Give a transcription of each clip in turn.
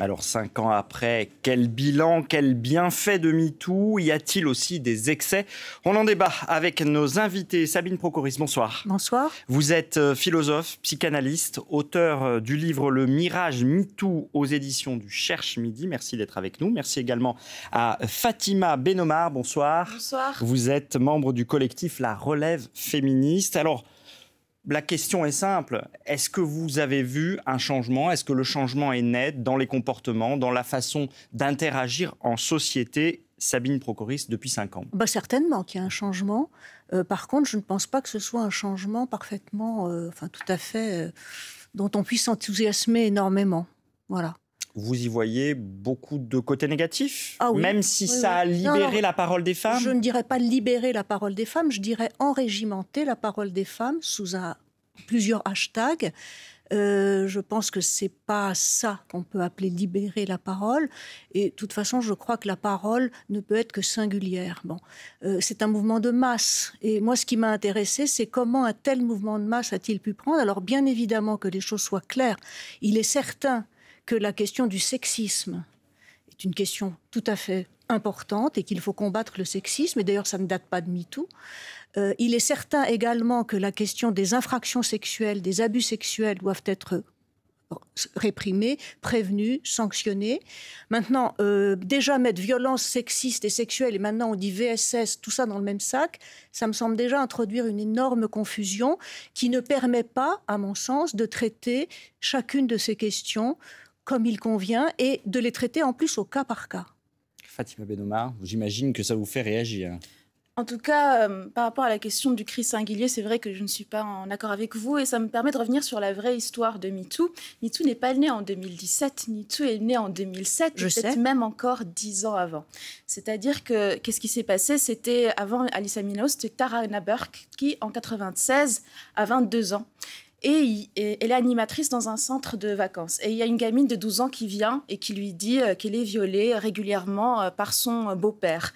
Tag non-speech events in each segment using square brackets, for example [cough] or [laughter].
Alors cinq ans après, quel bilan, quel bienfait de MeToo Y a-t-il aussi des excès On en débat avec nos invités. Sabine Procoris, bonsoir. Bonsoir. Vous êtes euh, philosophe, psychanalyste, auteur euh, du livre Le Mirage MeToo aux éditions du Cherche Midi. Merci d'être avec nous. Merci également à Fatima Benomar, bonsoir. Bonsoir. Vous êtes membre du collectif La Relève Féministe. Alors, la question est simple. Est-ce que vous avez vu un changement Est-ce que le changement est net dans les comportements, dans la façon d'interagir en société Sabine Procoris depuis cinq ans bah, Certainement qu'il y a un changement. Euh, par contre, je ne pense pas que ce soit un changement parfaitement, euh, enfin tout à fait, euh, dont on puisse s'enthousiasmer énormément. Voilà vous y voyez beaucoup de côtés négatifs, ah même si ça a libéré la parole des femmes Je ne dirais pas libérer la parole des femmes, je dirais enrégimenter la parole des femmes sous plusieurs hashtags. Euh, je pense que c'est pas ça qu'on peut appeler libérer la parole. Et de toute façon, je crois que la parole ne peut être que singulière. Bon, euh, c'est un mouvement de masse. Et moi, ce qui m'a intéressé, c'est comment un tel mouvement de masse a-t-il pu prendre Alors, bien évidemment que les choses soient claires. Il est certain que la question du sexisme est une question tout à fait importante et qu'il faut combattre le sexisme, et d'ailleurs ça ne date pas de MeToo. Euh, il est certain également que la question des infractions sexuelles, des abus sexuels doivent être réprimées, prévenues, sanctionnées. Maintenant, euh, déjà mettre violence sexiste et sexuelle, et maintenant on dit VSS, tout ça dans le même sac, ça me semble déjà introduire une énorme confusion qui ne permet pas, à mon sens, de traiter chacune de ces questions comme il convient et de les traiter en plus au cas par cas. Fatima Benomar, j'imagine que ça vous fait réagir. En tout cas, euh, par rapport à la question du cri singulier, c'est vrai que je ne suis pas en accord avec vous et ça me permet de revenir sur la vraie histoire de MeToo. MeToo n'est pas né en 2017, MeToo est né en 2007, peut-être même encore dix ans avant. C'est-à-dire que qu'est-ce qui s'est passé C'était avant Alissa Minos, c'était Tara Burke qui, en 96, à 22 ans, et, elle est animatrice dans un centre de vacances. Et il y a une gamine de 12 ans qui vient et qui lui dit euh, qu'elle est violée régulièrement euh, par son euh, beau-père.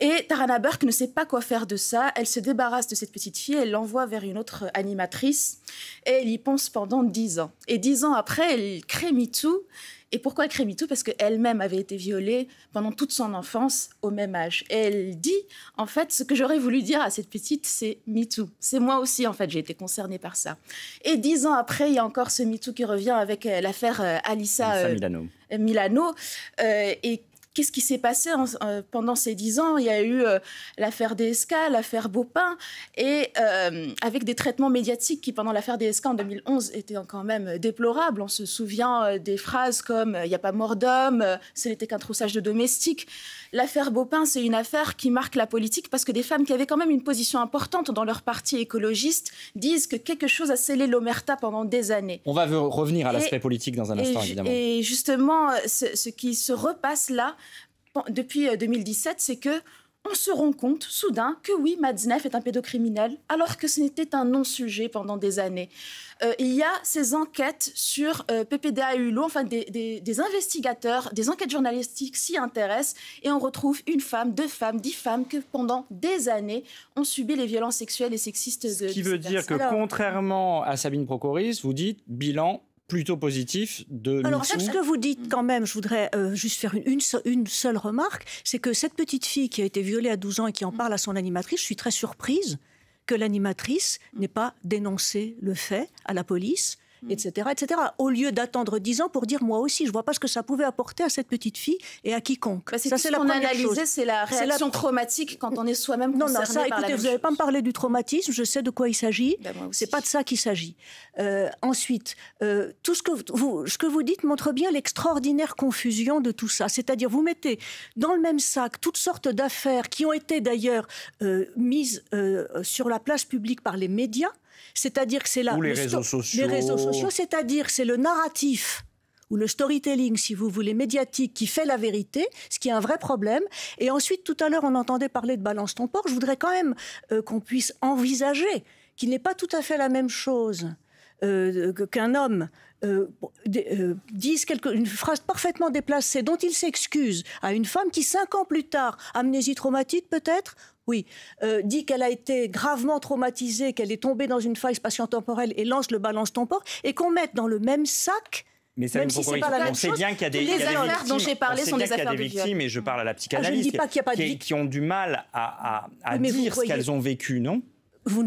Et Tarana Burke ne sait pas quoi faire de ça. Elle se débarrasse de cette petite fille, elle l'envoie vers une autre animatrice et elle y pense pendant 10 ans. Et 10 ans après, elle crée MeToo et pourquoi elle crée MeToo Parce qu'elle-même avait été violée pendant toute son enfance au même âge. elle dit, en fait, ce que j'aurais voulu dire à cette petite, c'est MeToo. C'est moi aussi, en fait, j'ai été concernée par ça. Et dix ans après, il y a encore ce MeToo qui revient avec euh, l'affaire euh, Alissa, euh, Milano, et qu'est-ce qui s'est passé hein, euh, pendant ces dix ans Il y a eu euh, l'affaire DSK, l'affaire Beaupin, et euh, avec des traitements médiatiques qui, pendant l'affaire DSK en 2011, étaient quand même déplorables. On se souvient des phrases comme « il n'y a pas mort d'homme »,« ce n'était qu'un troussage de domestiques » l'affaire Baupin, c'est une affaire qui marque la politique parce que des femmes qui avaient quand même une position importante dans leur parti écologiste disent que quelque chose a scellé l'omerta pendant des années. On va revenir à l'aspect politique dans un instant, évidemment. Et justement, ce, ce qui se repasse là depuis 2017, euh, c'est que on se rend compte soudain que oui, Madinef est un pédocriminel, alors que ce n'était un non-sujet pendant des années. Euh, il y a ces enquêtes sur euh, PPDA Hulot, enfin des, investigateurs, des enquêtes journalistiques s'y intéressent, et on retrouve une femme, deux femmes, dix femmes que pendant des années ont subi les violences sexuelles et sexistes. De, ce qui veut dire que contrairement à Sabine Procoris, vous dites bilan plutôt positif de Alors, ce que vous dites quand même, je voudrais euh, juste faire une, une seule remarque, c'est que cette petite fille qui a été violée à 12 ans et qui en parle à son animatrice, je suis très surprise que l'animatrice n'ait pas dénoncé le fait à la police etc., mm. etc. Au lieu d'attendre dix ans pour dire moi aussi, je vois pas ce que ça pouvait apporter à cette petite fille et à quiconque. Bah, ça, c'est la première analysé, c'est la réaction traumatique quand on est soi-même concerné non, non, ça, écoutez, vous n'avez pas me du traumatisme. Je sais de quoi il s'agit. Bah, c'est pas de ça qu'il s'agit. Euh, ensuite, euh, tout ce que vous, ce que vous dites montre bien l'extraordinaire confusion de tout ça. C'est-à-dire, vous mettez dans le même sac toutes sortes d'affaires qui ont été d'ailleurs euh, mises sur la place publique par les médias c'est-à-dire que c'est là... les réseaux sociaux. c'est-à-dire c'est le narratif ou le storytelling, si vous voulez, médiatique qui fait la vérité, ce qui est un vrai problème. Et ensuite, tout à l'heure, on entendait parler de balance ton port. Je voudrais quand même euh, qu'on puisse envisager qu'il n'est pas tout à fait la même chose euh, qu'un homme euh, euh, disent quelque, une phrase parfaitement déplacée dont il s'excuse à une femme qui, cinq ans plus tard, amnésie traumatique peut-être, oui, euh, dit qu'elle a été gravement traumatisée, qu'elle est tombée dans une faille spatio-temporelle et lance le balance tempore, et qu'on mette dans le même sac mais ça Même si pas la on bien qu'il y a des, les victimes, dont j'ai parlé sont des affaires des victimes, et je parle à la psychanalyste, qui, ont du mal à, dire ce qu'elles ont vécu, non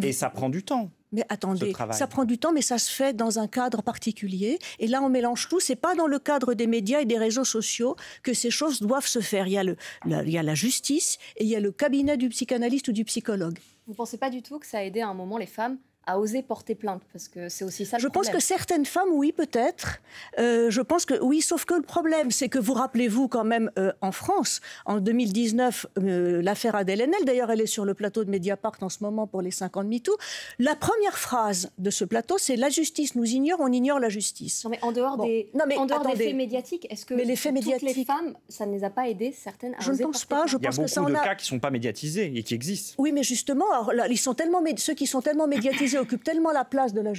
Et ça prend du temps. Mais attendez, ça prend du temps, mais ça se fait dans un cadre particulier. Et là, on mélange tout. C'est pas dans le cadre des médias et des réseaux sociaux que ces choses doivent se faire. Il y a, le, il y a la justice et il y a le cabinet du psychanalyste ou du psychologue. Vous ne pensez pas du tout que ça a aidé à un moment les femmes à oser porter plainte Parce que c'est aussi ça le Je pense que certaines femmes, oui, peut-être. Euh, je pense que oui, sauf que le problème, c'est que vous rappelez-vous quand même euh, en France, en 2019, euh, l'affaire Adèle Haenel, d'ailleurs elle est sur le plateau de Mediapart en ce moment pour les 50 MeToo, la première phrase de ce plateau, c'est la justice nous ignore, on ignore la justice. Non mais en dehors, des, mais, des faits médiatiques, est-ce que les faits toutes les femmes, ça ne les a pas aidées certaines à Je ne pense pas, je pense que ça en a... cas qui ne sont pas médiatisés et qui existent. Oui mais justement, alors, ils sont tellement, ceux qui sont tellement médiatisés occupe tellement la place de la,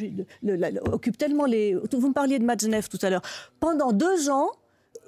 occupe tellement les. Vous me parliez de Matzneff tout à l'heure. Pendant deux ans,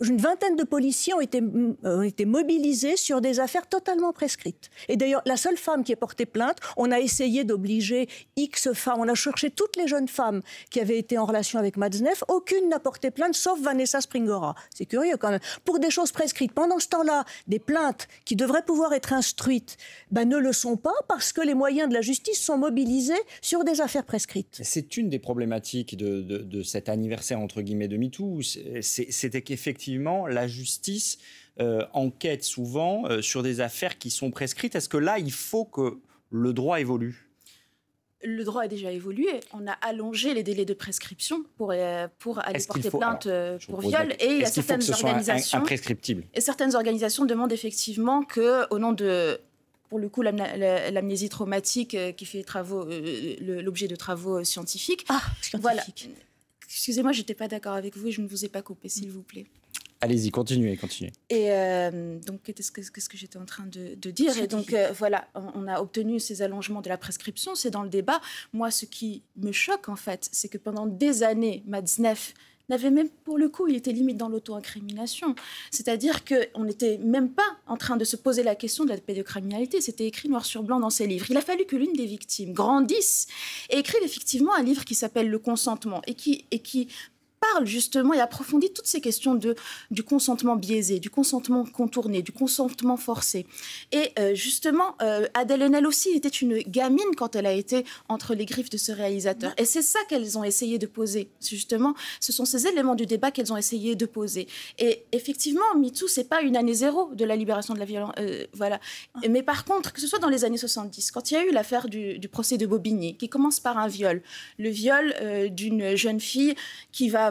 une vingtaine de policiers euh, ont été, mobilisés sur des affaires totalement prescrites. Et d'ailleurs, la seule femme qui ait porté plainte, on a essayé d'obliger X femmes, on a cherché toutes les jeunes femmes qui avaient été en relation avec Madznev. aucune n'a porté plainte, sauf Vanessa Springora. C'est curieux quand même. Pour des choses prescrites. Pendant ce temps-là, des plaintes qui devraient pouvoir être instruites ben, ne le sont pas parce que les moyens de la justice sont mobilisés sur des affaires prescrites. C'est une des problématiques de, de cet anniversaire, entre guillemets, de MeToo. C'était qu'effectivement, effectivement, la justice euh, enquête souvent euh, sur des affaires qui sont prescrites. Est-ce que là, il faut que le droit évolue le droit a déjà évolué. On a allongé les délais de prescription pour, euh, pour aller porter plainte pour viol. Et il certaines organisations. et certaines organisations demandent effectivement que, au nom de pour le coup l'amnésie traumatique qui fait l'objet de travaux scientifiques. Ah, scientifique. Excusez-moi, je n'étais pas d'accord avec vous et je ne vous ai pas coupé, s'il vous plaît. Allez-y, continuez, continuez. Et euh, donc, qu'est-ce que, j'étais en train de, dire Et donc, euh, voilà, on, a obtenu ces allongements de la prescription, c'est dans le débat. Moi, ce qui me choque, en fait, c'est que pendant des années, Matzneff n'avait même, pour le coup, il était limite dans l'auto-incrimination. C'est-à-dire qu'on n'était même pas en train de se poser la question de la pédocriminalité. C'était écrit noir sur blanc dans ses livres. Il a fallu que l'une des victimes grandisse et écrive effectivement un livre qui s'appelle Le consentement et qui, et qui parle justement et approfondit toutes ces questions de, du consentement biaisé, du consentement contourné, du consentement forcé. Et euh, justement, euh, Adèle Haenel aussi était une gamine quand elle a été entre les griffes de ce réalisateur. Et c'est ça qu'elles ont essayé de poser, justement. Ce sont ces éléments du débat qu'elles ont essayé de poser. Et effectivement, MeToo, c'est pas une année zéro de la libération de la violence. Euh, voilà. Mais par contre, que ce soit dans les années 70, quand il y a eu l'affaire du, du, procès de Bobigny, qui commence par un viol, le viol d'une jeune fille qui va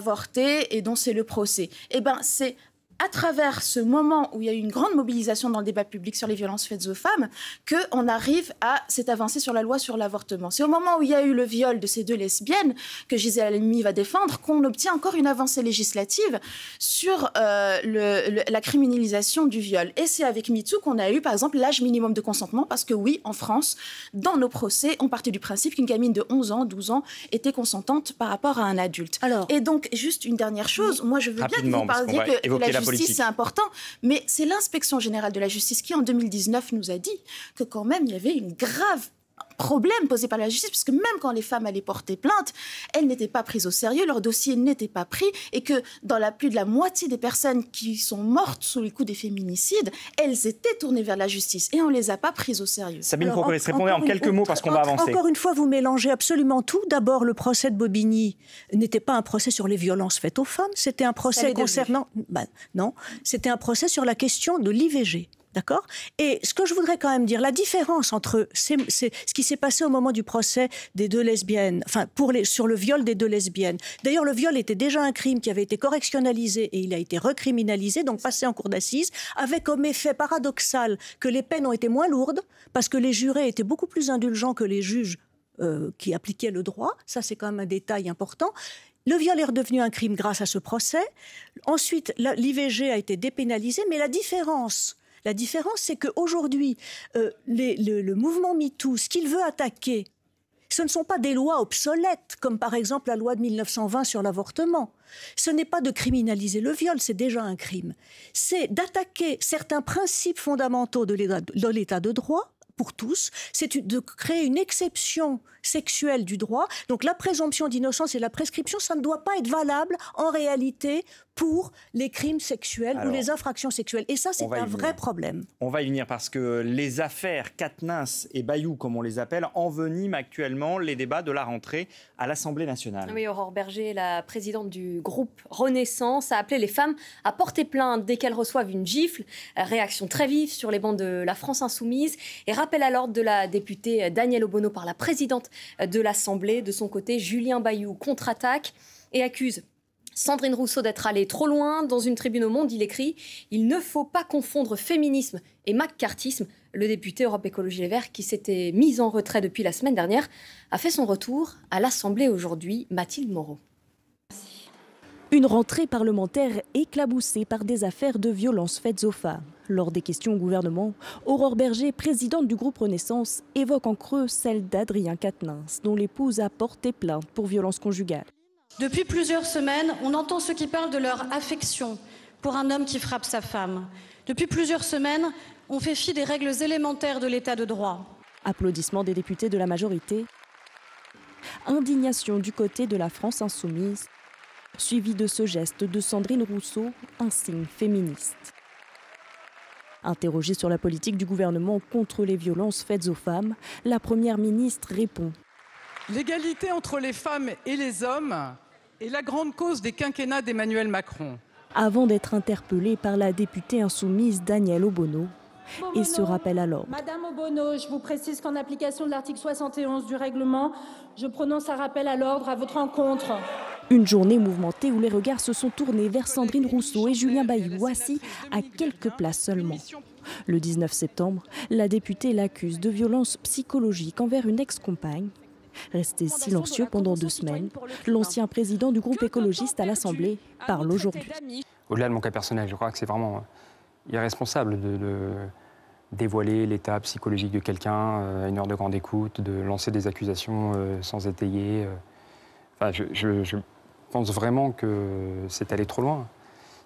et dont c'est le procès. Eh ben, c'est à travers ce moment où il y a eu une grande mobilisation dans le débat public sur les violences faites aux femmes qu'on arrive à cette avancée sur la loi sur l'avortement. C'est au moment où il y a eu le viol de ces deux lesbiennes que Gisèle Halimi va défendre qu'on obtient encore une avancée législative sur euh, le, la criminalisation du viol. Et c'est avec MeToo qu'on a eu par exemple l'âge minimum de consentement parce que oui, en France, dans nos procès, on partait du principe qu'une gamine de 11 ans, 12 ans était consentante par rapport à un adulte. Alors, Et donc, juste une dernière chose, moi je veux bien que vous parliez que c'est important. Mais c'est l'inspection générale de la justice qui, en 2019, nous a dit que quand même, il y avait une grave problème posé par la justice, puisque même quand les femmes allaient porter plainte, elles n'étaient pas prises au sérieux, leur dossier n'était pas pris, et que dans la plus de la moitié des personnes qui sont mortes sous les coups des féminicides, elles étaient tournées vers la justice, et on ne les a pas prises au sérieux. Sabine répondez en quelques mots parce qu'on va avancer. Encore une fois, vous mélangez absolument tout. D'abord, le procès de Bobigny n'était pas un procès sur les violences faites aux femmes, c'était un procès concernant... Ben, non, c'était un procès sur la question de l'IVG. D'accord Et ce que je voudrais quand même dire, la différence entre ce qui s'est passé au moment du procès des deux lesbiennes, enfin, pour les, sur le viol des deux lesbiennes. D'ailleurs, le viol était déjà un crime qui avait été correctionnalisé et il a été recriminalisé, donc passé en cour d'assises, avec comme effet paradoxal que les peines ont été moins lourdes parce que les jurés étaient beaucoup plus indulgents que les juges euh, qui appliquaient le droit. Ça, c'est quand même un détail important. Le viol est redevenu un crime grâce à ce procès. Ensuite, l'IVG a été dépénalisé, mais la différence la différence, c'est qu'aujourd'hui, euh, le, le mouvement MeToo, ce qu'il veut attaquer, ce ne sont pas des lois obsolètes, comme par exemple la loi de 1920 sur l'avortement. Ce n'est pas de criminaliser le viol, c'est déjà un crime. C'est d'attaquer certains principes fondamentaux de l'état de droit, pour tous, c'est de créer une exception sexuelle du droit. Donc la présomption d'innocence et la prescription, ça ne doit pas être valable en réalité pour les crimes sexuels ou les infractions sexuelles. Et ça, c'est un vrai problème. On va y venir parce que les affaires Katnins et Bayou, comme on les appelle, enveniment actuellement les débats de la rentrée à l'Assemblée nationale. Oui, Aurore Berger, la présidente du groupe Renaissance, a appelé les femmes à porter plainte dès qu'elles reçoivent une gifle. Euh, réaction très vive sur les bancs de la France Insoumise et rappel à l'ordre de la députée Danielle Obono par la présidente de l'Assemblée. De son côté, Julien Bayou contre-attaque et accuse Sandrine Rousseau d'être allée trop loin. Dans une tribune au Monde, il écrit Il ne faut pas confondre féminisme et maccartisme ». Le député Europe Écologie Les Verts, qui s'était mis en retrait depuis la semaine dernière, a fait son retour à l'Assemblée aujourd'hui. Mathilde Moreau. Une rentrée parlementaire éclaboussée par des affaires de violences faites aux femmes. Lors des questions au gouvernement, Aurore Berger, présidente du groupe Renaissance, évoque en creux celle d'Adrien Quatennens, dont l'épouse a porté plainte pour violence conjugale. Depuis plusieurs semaines, on entend ceux qui parlent de leur affection pour un homme qui frappe sa femme. Depuis plusieurs semaines, on fait fi des règles élémentaires de l'état de droit. Applaudissements des députés de la majorité. Indignation du côté de la France insoumise, suivi de ce geste de Sandrine Rousseau, un signe féministe. Interrogée sur la politique du gouvernement contre les violences faites aux femmes, la Première ministre répond. L'égalité entre les femmes et les hommes et la grande cause des quinquennats d'Emmanuel Macron. Avant d'être interpellé par la députée insoumise Danielle Obono, il se rappelle alors. Madame Obono, je vous précise qu'en application de l'article 71 du règlement, je prononce un rappel à l'ordre à votre encontre. Une journée mouvementée où les regards se sont tournés vers Sandrine Rousseau et Julien Bayou, assis à quelques places seulement. Le 19 septembre, la députée l'accuse de violence psychologique envers une ex-compagne Resté silencieux pendant deux semaines, l'ancien président du groupe écologiste à l'Assemblée parle aujourd'hui. Au-delà de mon cas personnel, je crois que c'est vraiment euh, irresponsable de, dévoiler l'état psychologique de quelqu'un euh, à une heure de grande écoute, de lancer des accusations euh, sans étayer. je, pense vraiment que c'est aller trop loin.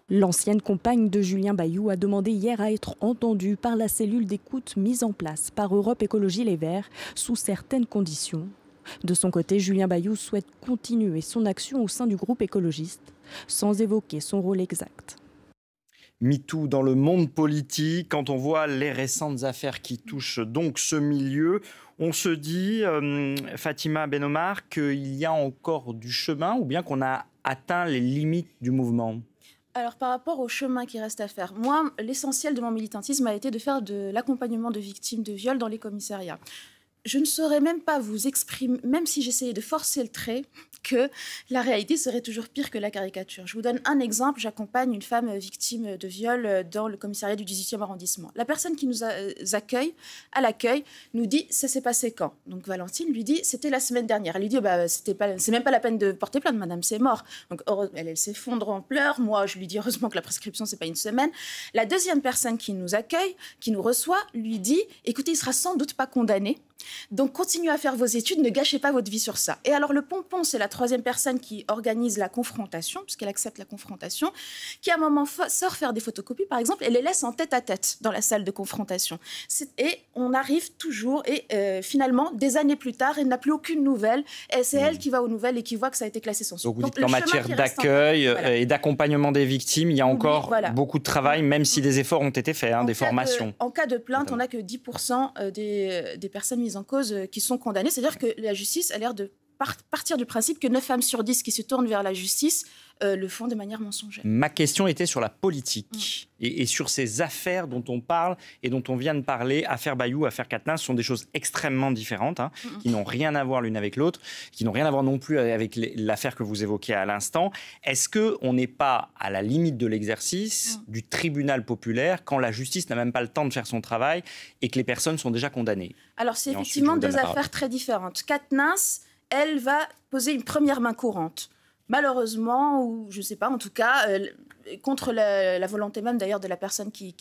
L'ancienne compagne de Julien Bayou a demandé hier à être entendue par la cellule d'écoute mise en place par Europe Écologie Les Verts sous certaines conditions, de son côté, Julien Bayou souhaite continuer son action au sein du groupe écologiste, sans évoquer son rôle exact. MeToo dans le monde politique, quand on voit les récentes affaires qui touchent donc ce milieu, on se dit, euh, Fatima Benomar, qu'il y a encore du chemin ou bien qu'on a atteint les limites du mouvement alors par rapport au chemin qui reste à faire, moi, l'essentiel de mon militantisme a été de faire de l'accompagnement de victimes de viols dans les commissariats je ne saurais même pas vous exprimer, même si j'essayais de forcer le trait, que la réalité serait toujours pire que la caricature. Je vous donne un exemple. J'accompagne une femme victime de viol dans le commissariat du 18e arrondissement. La personne qui nous euh, accueille à l'accueil nous dit ça s'est passé quand Donc Valentine lui dit c'était la semaine dernière. Elle lui dit bah c'était pas c'est même pas la peine de porter plainte madame, c'est mort. Donc elle, elle s'effondre en pleurs. Moi je lui dis heureusement que la prescription c'est pas une semaine. La deuxième personne qui nous accueille, qui nous reçoit, lui dit écoutez, il sera sans doute pas condamné donc continuez à faire vos études, ne gâchez pas votre vie sur ça. Et alors le pompon, c'est la troisième personne qui organise la confrontation, puisqu'elle accepte la confrontation, qui à un moment sort faire des photocopies, par exemple, et les laisse en tête à tête dans la salle de confrontation. Et on arrive toujours, et euh, finalement, des années plus tard, elle n'a plus aucune nouvelle, et c'est elle hmm. qui va aux nouvelles et qui voit que ça a été classé sans suite. Donc vous dites qu'en matière d'accueil euh, et d'accompagnement des victimes, il y a encore beaucoup de travail, même si hmm. des efforts ont été faits, hein, des formations. en cas de plainte, on n'a que 10% euh, des, des personnes en cause euh, qui sont condamnées. C'est-à-dire que la justice a l'air de partir du principe que 9 femmes sur 10 qui se tournent vers la justice euh, le font de manière mensongère. Ma question était sur la politique mm. et, sur ces affaires dont on parle et dont on vient de parler. Affaire Bayou, affaire Katnins sont des choses extrêmement différentes, hein, mm. qui n'ont rien à voir l'une avec l'autre, qui n'ont rien à voir non plus avec l'affaire que vous évoquez à l'instant. Est-ce qu'on n'est pas à la limite de l'exercice mm. du tribunal populaire quand la justice n'a même pas le temps de faire son travail et que les personnes sont déjà condamnées Alors c'est effectivement deux affaires très différentes. Katnins, elle va poser une première main courante malheureusement, ou je ne sais pas, en tout cas, euh, contre la, volonté même d'ailleurs de la personne qui,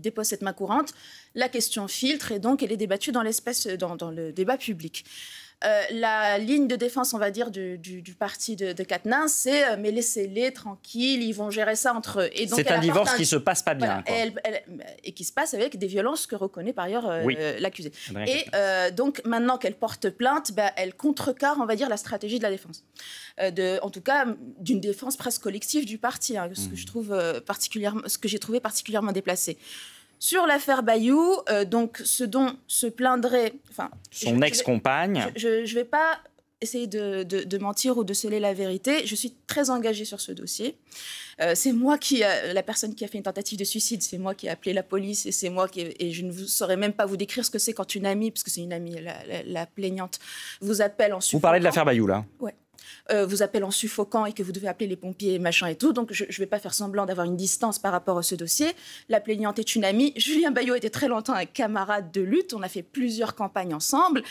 dépose cette main courante, la question filtre et donc elle est débattue dans, dans, dans le débat public. Euh, la ligne de défense, on va dire, du, parti de, de Katnins, c'est euh, mais laissez-les tranquilles, ils vont gérer ça entre eux. C'est un divorce qui qui se passe pas bien. et qui se passe avec des violences que reconnaît par ailleurs euh, l'accusé. Et donc maintenant qu'elle porte plainte, bah, elle contrecarre, on va dire, la stratégie de la défense. en tout cas, d'une défense presque collective du parti, hein, ce que mmh. je trouve particulièrement, ce que j'ai trouvé particulièrement déplacé. Sur l'affaire Bayou, euh, donc ce dont se plaindrait. Son ex-compagne. Je ne vais pas essayer de, mentir ou de sceller la vérité. Je suis très engagée sur ce dossier. Euh, c'est moi qui, la personne qui a fait une tentative de suicide, c'est moi qui ai appelé la police et c'est moi qui, et je ne vous, saurais même pas vous décrire ce que c'est quand une amie, parce que c'est une amie, la, plaignante, vous appelle ensuite Vous parlez de l'affaire Bayou là. Ouais. Euh, vous appelle en suffoquant et que vous devez appeler les pompiers, machin et tout. Donc, je ne vais pas faire semblant d'avoir une distance par rapport à ce dossier. La plaignante est une amie. [laughs] Julien Bayou était très longtemps un camarade de lutte. On a fait plusieurs campagnes ensemble.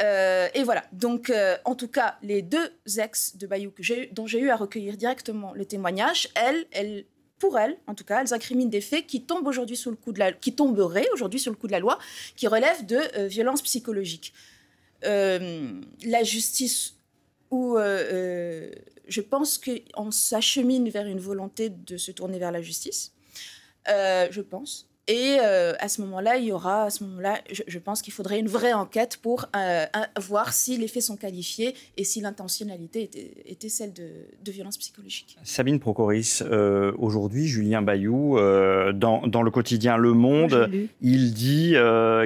Euh, et voilà. Donc, euh, en tout cas, les deux ex de Bayou que dont j'ai eu à recueillir directement le témoignage, elles, pour elles, en tout cas, elles incriminent des faits qui tombent aujourd'hui sous le coup de la, qui tomberaient aujourd'hui sous le coup de la loi, qui relèvent de violences psychologiques. la justice où euh, euh, je pense qu'on s'achemine vers une volonté de se tourner vers la justice. Euh, je pense. Et euh, à ce moment-là, il y aura, à ce moment-là, je, pense qu'il faudrait une vraie enquête pour euh, voir si les faits sont qualifiés et si l'intentionnalité était, celle de, de violences psychologiques. Sabine Procoris, euh, aujourd'hui, Julien Bayou, dans, le quotidien Le Monde, il dit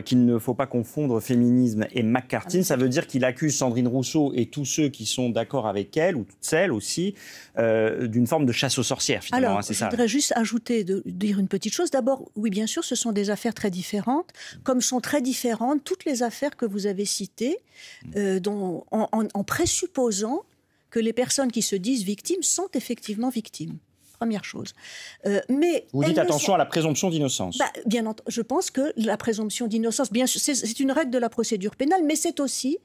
qu'il ne faut pas confondre féminisme et McCartin, ah, Ça veut dire qu'il accuse Sandrine Rousseau et tous ceux qui sont d'accord avec elle, ou toutes celles aussi, d'une forme de chasse aux sorcières, finalement. Alors, hein, je voudrais juste ajouter, dire une petite chose. D'abord, oui, bien sûr sûr, ce sont des affaires très différentes, comme sont très différentes toutes les affaires que vous avez citées, mm. euh, dont, en, présupposant que les personnes qui se disent victimes sont effectivement victimes première chose. Euh, mais Vous dites attention à la présomption d'innocence. Bah, bien entendu, je pense que la présomption d'innocence, bien sûr, c'est une règle de la procédure pénale, mais c'est aussi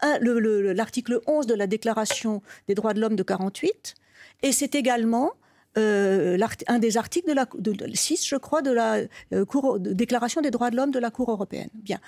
l'article 11 de la Déclaration des droits de l'homme de 48, et c'est également euh, un des articles de la de, 6, je crois, de la euh, cour, Déclaration des droits de l'homme de la Cour européenne. Bien,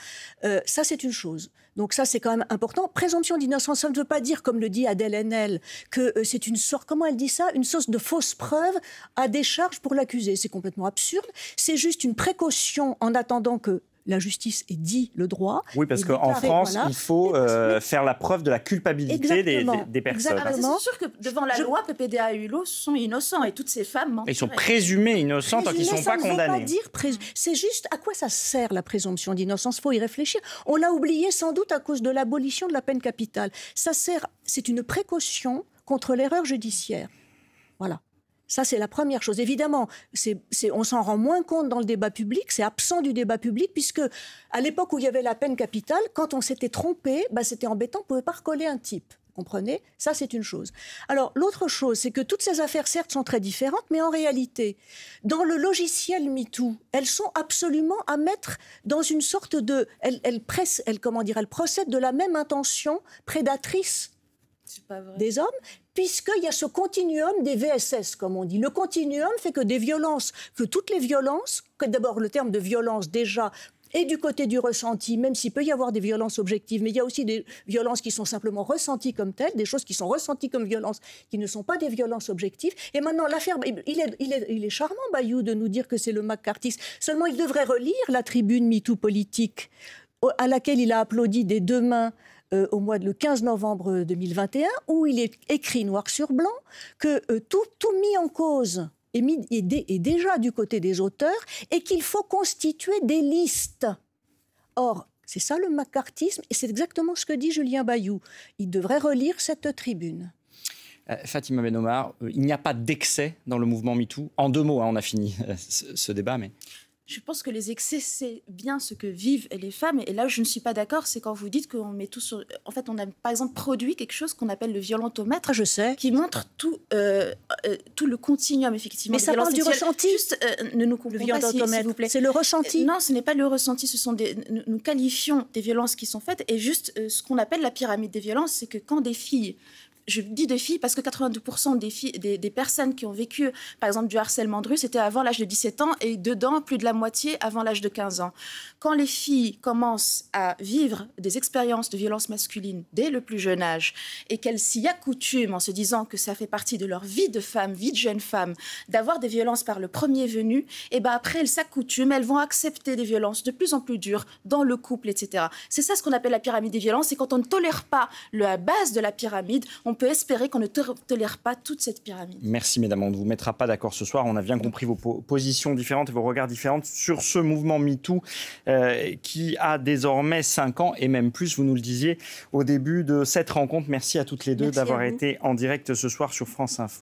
euh, ça c'est une chose. Donc ça c'est quand même important. Présomption d'innocence, ça ne veut pas dire, comme le dit Adèle Haenel, que euh, c'est une sorte, comment elle dit ça, une sorte de fausse preuve à décharge pour l'accusé. C'est complètement absurde. C'est juste une précaution en attendant que la justice est dit le droit. Oui, parce qu'en France, il faut euh, faire la preuve de la culpabilité des, personnes. Ah, c'est sûr que devant la loi, PPDA et Hulot sont innocents et toutes ces femmes Ils sont présumés innocents tant qu'ils ne sont pas condamnés. C'est juste à quoi ça sert la présomption d'innocence. Il faut y réfléchir. On l'a oublié sans doute à cause de l'abolition de la peine capitale. Ça sert, c'est une précaution contre l'erreur judiciaire. Voilà. Ça, c'est la première chose. Évidemment, c'est, on s'en rend moins compte dans le débat public, c'est absent du débat public, puisque à l'époque où il y avait la peine capitale, quand on s'était trompé, bah, c'était embêtant, on ne pouvait pas recoller un type. comprenez Ça, c'est une chose. Alors, l'autre chose, c'est que toutes ces affaires, certes, sont très différentes, mais en réalité, dans le logiciel MeToo, elles sont absolument à mettre dans une sorte de... Elles, elles, pressent, elles, comment dire, elles procèdent de la même intention prédatrice des hommes, puisqu'il y a ce continuum des VSS, comme on dit. Le continuum fait que des violences, que toutes les violences, que d'abord le terme de violence déjà est du côté du ressenti, même s'il peut y avoir des violences objectives, mais il y a aussi des violences qui sont simplement ressenties comme telles, des choses qui sont ressenties comme violences, qui ne sont pas des violences objectives. Et maintenant, l'affaire, il est, il est, charmant, Bayou, de nous dire que c'est le McCarthy. Seulement, il devrait relire la tribune MeToo politique à laquelle il a applaudi des deux mains euh, au mois de, le 15 novembre 2021, euh, où il est écrit noir sur blanc que euh, tout, tout mis en cause est, déjà du côté des auteurs et qu'il faut constituer des listes. Or, c'est ça le macartisme, et c'est exactement ce que dit Julien Bayou. Il devrait relire cette tribune. Fatima Benomar, il n'y a pas d'excès dans le mouvement MeToo. En deux mots, hein, on a fini ce, débat. Mais je pense que les excès, c'est bien ce que vivent les femmes. Et là je ne suis pas d'accord, c'est quand vous dites qu'on met tout sur. En fait, on a par exemple produit quelque chose qu'on appelle le violentomètre. Ah, je sais. Qui montre tout, euh, euh, tout le continuum, effectivement. Mais ça parle du ressenti. Juste, euh, ne nous le violentomètre, s'il vous plaît. C'est le ressenti. non, ce n'est pas le ressenti. Ce sont des. Nous qualifions des violences qui sont faites. Et juste ce qu'on appelle la pyramide des violences, c'est que quand des filles je dis des filles parce que 92% des, personnes qui ont vécu, par exemple, du harcèlement de rue, c'était avant l'âge de 17 ans et dedans, plus de la moitié avant l'âge de 15 ans. Quand les filles commencent à vivre des expériences de violence masculine dès le plus jeune âge et qu'elles s'y accoutument en se disant que ça fait partie de leur vie de femme, vie de jeune femme, d'avoir des violences par le premier venu, et eh ben après, elles s'accoutument, elles vont accepter des violences de plus en plus dures dans le couple, etc. C'est ça ce qu'on appelle la pyramide des violences. Et quand on ne tolère pas la base de la pyramide, on peut espérer qu'on ne tolère pas toute cette pyramide. Merci, mesdames. On ne vous mettra pas d'accord ce soir. On a bien compris vos positions différentes et vos regards différents sur ce mouvement MeToo euh, qui a désormais 5 ans et même plus. Vous nous le disiez au début de cette rencontre. Merci à toutes les deux d'avoir été en direct ce soir sur France Info.